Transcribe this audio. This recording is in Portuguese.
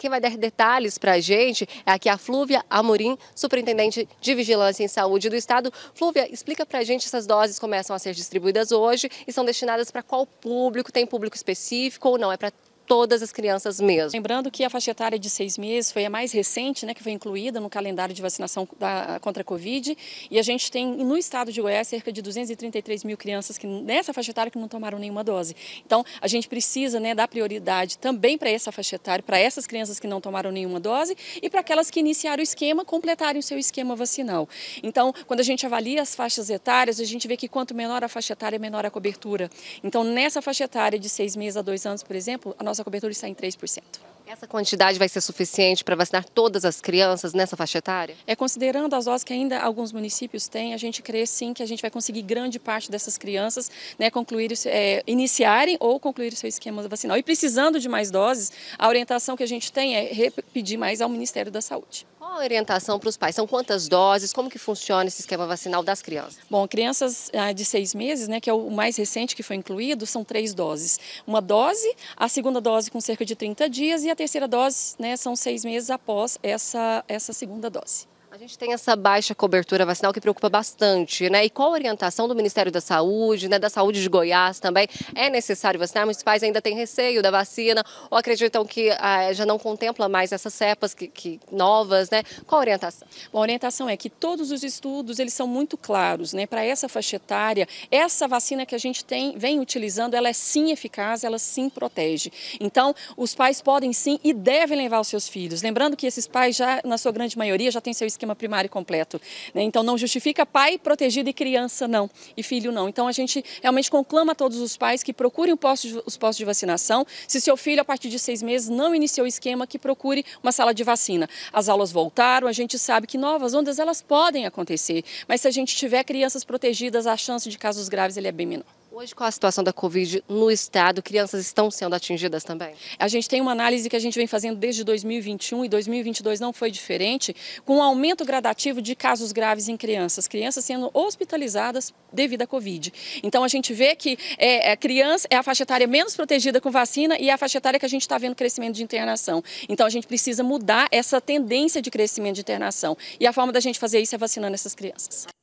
Quem vai dar detalhes para a gente é aqui a Flúvia Amorim, superintendente de Vigilância em Saúde do Estado. Flúvia, explica para a gente, essas doses começam a ser distribuídas hoje e são destinadas para qual público? Tem público específico ou não? É para todas as crianças mesmo. Lembrando que a faixa etária de seis meses foi a mais recente, né, que foi incluída no calendário de vacinação da, contra a Covid. E a gente tem no estado de Goiás cerca de 233 mil crianças que nessa faixa etária que não tomaram nenhuma dose. Então a gente precisa né, dar prioridade também para essa faixa etária, para essas crianças que não tomaram nenhuma dose e para aquelas que iniciaram o esquema, completarem o seu esquema vacinal. Então quando a gente avalia as faixas etárias, a gente vê que quanto menor a faixa etária, menor a cobertura. Então nessa faixa etária de seis meses a dois anos, por exemplo, a nossa nossa cobertura está em 3%. Essa quantidade vai ser suficiente para vacinar todas as crianças nessa faixa etária? É, considerando as doses que ainda alguns municípios têm, a gente crê sim que a gente vai conseguir grande parte dessas crianças né, concluir, é, iniciarem ou concluir o seu esquema vacinal. E precisando de mais doses, a orientação que a gente tem é repedir mais ao Ministério da Saúde. Qual a orientação para os pais? São quantas doses? Como que funciona esse esquema vacinal das crianças? Bom, crianças ah, de seis meses, né, que é o mais recente que foi incluído, são três doses. Uma dose, a segunda dose com cerca de 30 dias e a terceira dose né, são seis meses após essa, essa segunda dose gente tem essa baixa cobertura vacinal que preocupa bastante, né? E qual a orientação do Ministério da Saúde, né? Da Saúde de Goiás também? É necessário vacinar? Os pais ainda têm receio da vacina ou acreditam que ah, já não contempla mais essas cepas que, que, novas, né? Qual a orientação? Bom, a orientação é que todos os estudos, eles são muito claros, né? Para essa faixa etária, essa vacina que a gente tem, vem utilizando, ela é sim eficaz, ela sim protege. Então, os pais podem sim e devem levar os seus filhos. Lembrando que esses pais já, na sua grande maioria, já têm seu esquema sistema primário completo. Né? Então não justifica pai protegido e criança não, e filho não. Então a gente realmente conclama todos os pais que procurem posto, os postos de vacinação. Se seu filho, a partir de seis meses, não iniciou o esquema, que procure uma sala de vacina. As aulas voltaram, a gente sabe que novas ondas elas podem acontecer, mas se a gente tiver crianças protegidas, a chance de casos graves ele é bem menor. Hoje, qual a situação da Covid no estado? Crianças estão sendo atingidas também? A gente tem uma análise que a gente vem fazendo desde 2021 e 2022 não foi diferente, com um aumento gradativo de casos graves em crianças, crianças sendo hospitalizadas devido à Covid. Então, a gente vê que é, a é, criança é a faixa etária menos protegida com vacina e é a faixa etária que a gente está vendo crescimento de internação. Então, a gente precisa mudar essa tendência de crescimento de internação. E a forma da gente fazer isso é vacinando essas crianças.